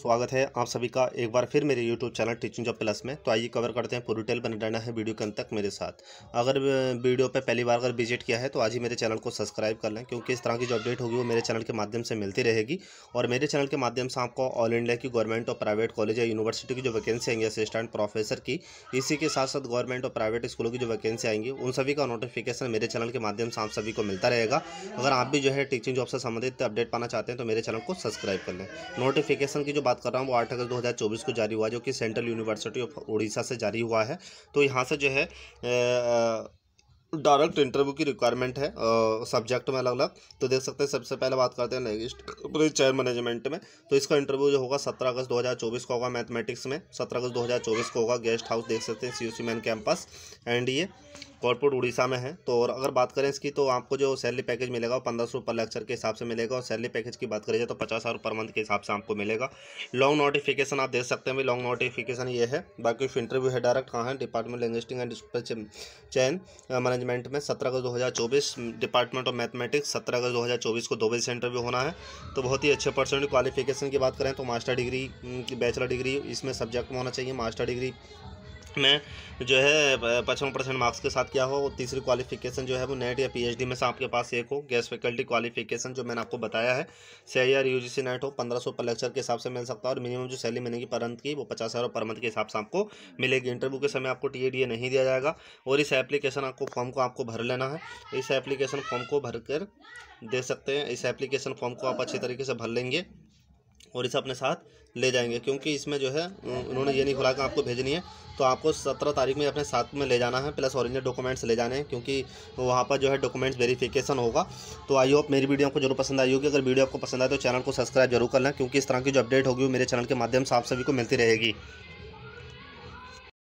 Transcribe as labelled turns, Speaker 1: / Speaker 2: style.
Speaker 1: स्वागत है आप सभी का एक बार फिर मेरे YouTube channel teaching job plus में तो आइए कवर करते हैं पूरी डिटेल बने रहना है वीडियो के अंत तक मेरे साथ अगर वीडियो पर पहली बार अगर विजिट किया है तो आज ही मेरे चैनल को सब्सक्राइब कर लें क्योंकि इस तरह की जो अपडेट होगी वो मेरे चैनल के माध्यम से मिलती रहेगी और मेरे चैनल के माध्यम से आपको ऑल इंडिया की गवर्नमेंट और प्राइवेट कॉलेज या यूनिवर्सिटी की जो वैकेंसी आएंगी असिस्टेंट प्रोफेसर की इसी के साथ साथ गवर्नमेंट और प्राइवेट स्कूलों की जो वैकेंसी आएंगी उन सभी का नोटिफिकेशन मेरे चैनल के माध्यम से आप सभी को मिलता रहेगा अगर आप भी जो है टीचिंग जॉब से संबंधित अपडेट पाना चाहते हैं तो मेरे चैनल को सब्सक्राइब कर लें नोटिफिकेशन की जो बात कर रहा हूँ वो आठ अगस्त 2024 को जारी हुआ जो कि सेंट्रल यूनिवर्सिटी ऑफ उड़ीसा से जारी हुआ है तो यहाँ से जो है डायरेक्ट इंटरव्यू की रिक्वायरमेंट है सब्जेक्ट में अलग अलग तो देख सकते हैं सबसे पहले बात करते हैं नेक्स्ट अपने चेयर मैनेजमेंट में तो इसका इंटरव्यू जो होगा सत्रह अगस्त 2024 को होगा मैथमेटिक्स में सत्रह अगस्त 2024 को होगा गेस्ट हाउस देख सकते हैं C U C main campus and ये कॉरपोरेट उड़ीसा में है तो और अगर बात करें इसकी तो आपको जो सैलरी पैकेज मिलेगा वो पंद्रह सौ पर लेक्चर के हिसाब से मिलेगा और सैलरी पैकेज की बात करें तो पचास हज़ार पर मंथ के हिसाब से आपको मिलेगा लॉन्ग नोटिफिकेशन आप देख सकते हैं लॉन्ग नोटिफिकेशन ये है बाकी इंटरव्यू है डायरेक्ट कहाँ है department linguistics and chain management में सत्रह अगस्त दो डिपार्टमेंट ऑफ मैथमेटिक्स सत्रह अगस्त दो को दो बजे से इंटरव्यू होना है तो बहुत ही अच्छे परसेंट क्वालिफिकेशन की बात करें तो मास्टर डिग्री की बैचलर डिग्री इसमें सब्जेक्ट में होना चाहिए मास्टर डिग्री में जो है पचपन परसेंट मार्क्स के साथ क्या हो तीसरी क्वालिफिकेशन जो है वो नेट या पीएचडी में से आपके पास एक हो गैस फैकल्टी क्वालिफिकेशन जो मैंने आपको बताया है सही आर यू नेट हो पंद्रह सौ पर लेक्चर के हिसाब से मिल सकता है और मिनिमम जो सैलरी मिलेगी की परंत की वो पचास हज़ार पर मंथ के हिसाब से आपको मिलेगी इंटरव्यू के समय आपको टी e नहीं दिया जाएगा और इस एप्लीकेशन आपको फॉर्म को आपको भर लेना है इस एप्लीकेशन फॉर्म को भर कर दे सकते हैं इस एप्लीकेशन फॉर्म को आप अच्छे तरीके से भर लेंगे और इसे अपने साथ ले जाएंगे क्योंकि इसमें जो है उन्होंने ये नहीं खुला कि आपको भेजनी है तो आपको सत्रह तारीख में अपने साथ में ले जाना है प्लस ओरिजिनल डॉक्यूमेंट्स ले जाने हैं क्योंकि वहाँ पर जो है डॉक्यूमेंट्स वेरीफिकेशन होगा तो आई होप मेरी वीडियो आपको जरूर पसंद आई होगी अगर वीडियो आपको पसंद आए तो चैनल को सब्सक्राइब जरूर कर लें क्योंकि इस तरह की जो अपडेट होगी वो मेरे चैनल के माध्यम से आप सभी को मिलती रहेगी